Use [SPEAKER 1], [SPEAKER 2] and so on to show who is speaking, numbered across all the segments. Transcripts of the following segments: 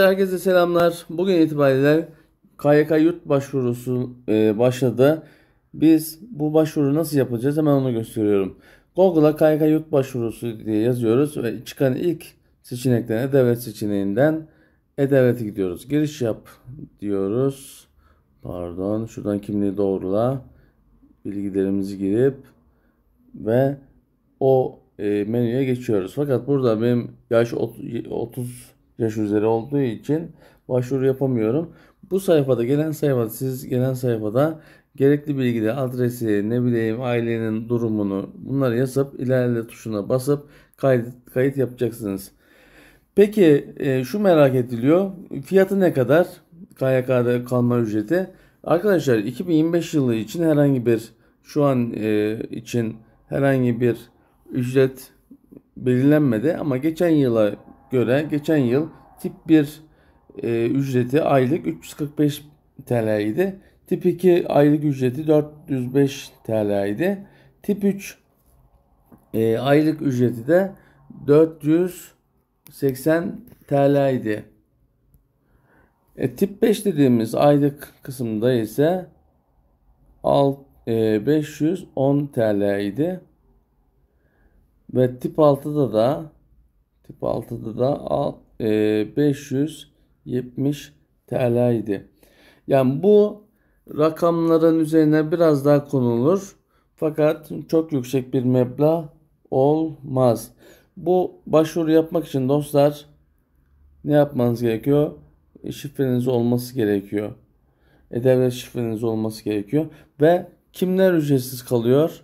[SPEAKER 1] Herkese selamlar. Bugün itibariyle KYK yurt başvurusu e, başladı. Biz bu başvuru nasıl yapacağız hemen onu gösteriyorum. Google'a KYK yurt başvurusu diye yazıyoruz ve çıkan ilk seçenekten e-devlet seçeneğinden e-devlete gidiyoruz. Giriş yap diyoruz. Pardon şuradan kimliği doğrula. Bilgilerimizi girip ve o e, menüye geçiyoruz. Fakat burada benim yaş 30 yaş üzeri olduğu için başvuru yapamıyorum. Bu sayfada gelen sayfada siz gelen sayfada gerekli bilgileri adresi ne bileyim ailenin durumunu bunları yazıp ilerle tuşuna basıp kayıt, kayıt yapacaksınız. Peki e, şu merak ediliyor fiyatı ne kadar KYK'da kalma ücreti? Arkadaşlar 2025 yılı için herhangi bir şu an e, için herhangi bir ücret belirlenmedi ama geçen yıla göre geçen yıl tip 1 e, ücreti aylık 345 TL idi. Tip 2 aylık ücreti 405 TL idi. Tip 3 e, aylık ücreti de 480 TL idi. E, tip 5 dediğimiz aylık kısımda ise 6, 510 TL idi. Ve tip 6'da da Tip 6'da da 570 e, TL idi. Yani bu rakamların üzerine biraz daha konulur. Fakat çok yüksek bir meblağ olmaz. Bu başvuru yapmak için dostlar ne yapmanız gerekiyor? şifreniz olması gerekiyor. E-devlet şifreniz olması gerekiyor. Ve kimler ücretsiz kalıyor?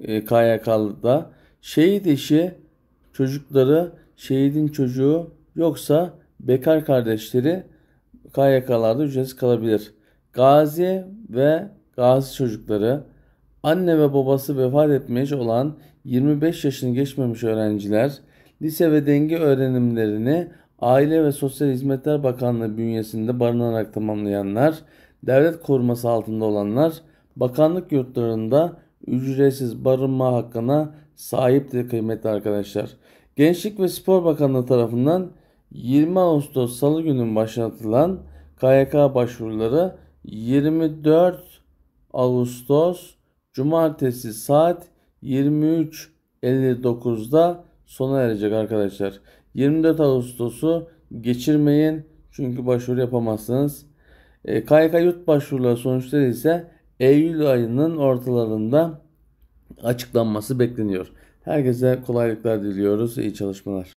[SPEAKER 1] E, KYK'da şehit işi çocukları şehidin çocuğu yoksa bekar kardeşleri KYK'larda ücretsiz kalabilir. Gazi ve gazi çocukları anne ve babası vefat etmiş olan 25 yaşını geçmemiş öğrenciler lise ve denge öğrenimlerini Aile ve Sosyal Hizmetler Bakanlığı bünyesinde barınarak tamamlayanlar, devlet koruması altında olanlar, bakanlık yurtlarında ücretsiz barınma hakkına sahiptir kıymetli arkadaşlar. Gençlik ve Spor Bakanlığı tarafından 20 Ağustos Salı günü başlatılan KYK başvuruları 24 Ağustos Cumartesi saat 23.59'da sona erecek arkadaşlar. 24 Ağustos'u geçirmeyin çünkü başvuru yapamazsınız. E, KYK yurt başvuruları sonuçları ise Eylül ayının ortalarında açıklanması bekleniyor. Herkese kolaylıklar diliyoruz. İyi çalışmalar.